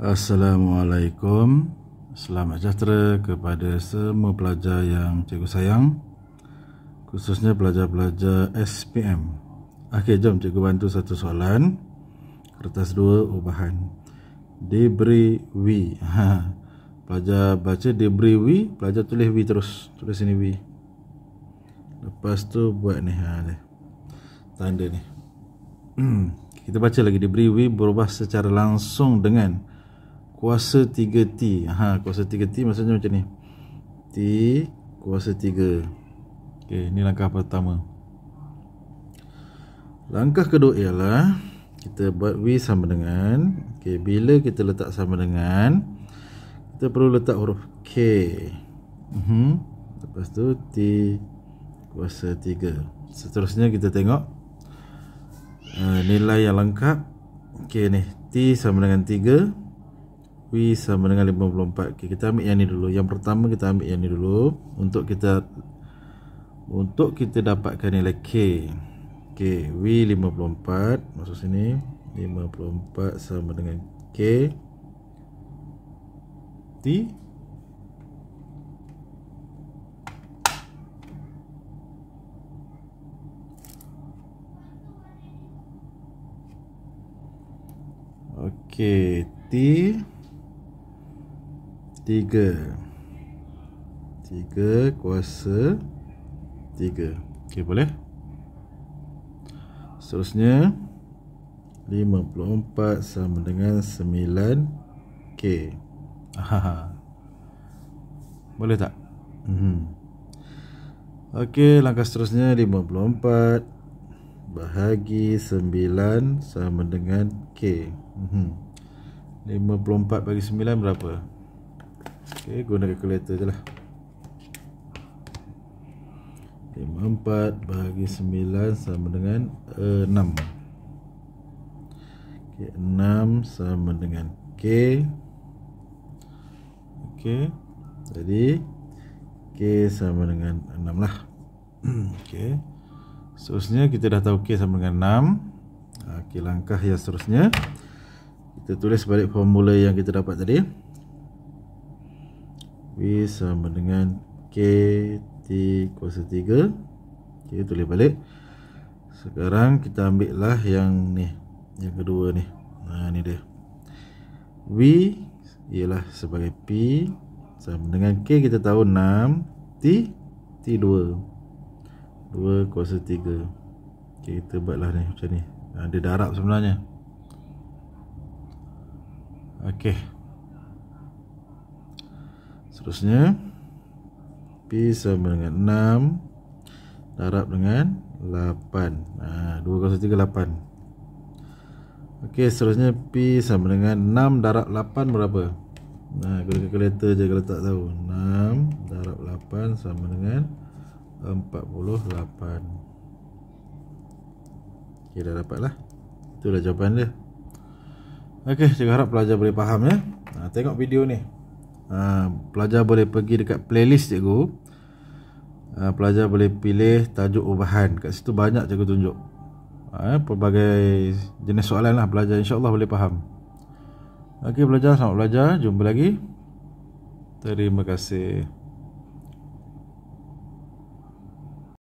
Assalamualaikum Selamat sejahtera kepada semua pelajar yang cikgu sayang Khususnya pelajar-pelajar SPM Ok, jom cikgu bantu satu soalan Kertas dua ubahan Debri W ha. Pelajar baca Debri W Pelajar tulis W terus Tulis sini W Lepas tu buat ni ha, dia. Tanda ni hmm. Kita baca lagi Debri W berubah secara langsung dengan kuasa 3T. Ha kuasa 3T maksudnya macam ni. T kuasa 3. Okey, ni langkah pertama. Langkah kedua ialah kita buat V sama dengan okey bila kita letak sama dengan kita perlu letak huruf K. Mhm. Lepas tu T kuasa 3. Seterusnya kita tengok uh, nilai yang lengkap. Okey ni T sama dengan Wi sama dengan 54 okay, Kita ambil yang ni dulu Yang pertama kita ambil yang ni dulu Untuk kita Untuk kita dapatkan nilai K Okay Wi 54 Maksud sini 54 sama dengan K T Okay T tiga tiga kuasa tiga ok boleh seterusnya 54 sama dengan 9K Aha. Boleh tak? Hmm. Ok langkah seterusnya 54 Bahagi 9 sama dengan K hmm. 54 bagi 9 berapa? Okay, guna calculator je lah 54 bahagi 9 sama dengan uh, 6 okay, 6 sama dengan K Okay, jadi K sama dengan 6 lah Okay, seterusnya kita dah tahu K sama dengan 6 Okay, ah, langkah yang seterusnya Kita tulis balik formula yang kita dapat tadi V sama dengan KT kuasa 3 Ok tulis balik Sekarang kita ambil lah yang ni Yang kedua ni Nah ni dia V ialah sebagai P Sama dengan K kita tahu 6 T T2 2 kuasa 3 Ok kita buat lah ni macam ni nah, darab sebenarnya Okay Seterusnya P sama dengan 6 Darab dengan 8 ha, 2 kosa 3 8 Ok seterusnya P sama dengan 6 darab 8 berapa Nah, ha, Guna kalkulator je kalau tak tahu 6 darab 8 sama dengan 48 Ok dah dapat lah Itulah jawapan dia Ok saya harap pelajar boleh faham ya ha, Tengok video ni uh, pelajar boleh pergi dekat playlist cikgu uh, pelajar boleh pilih tajuk ubahan kat situ banyak cikgu tunjuk uh, pelbagai jenis soalan lah pelajar insyaAllah boleh faham ok pelajar selamat belajar jumpa lagi terima kasih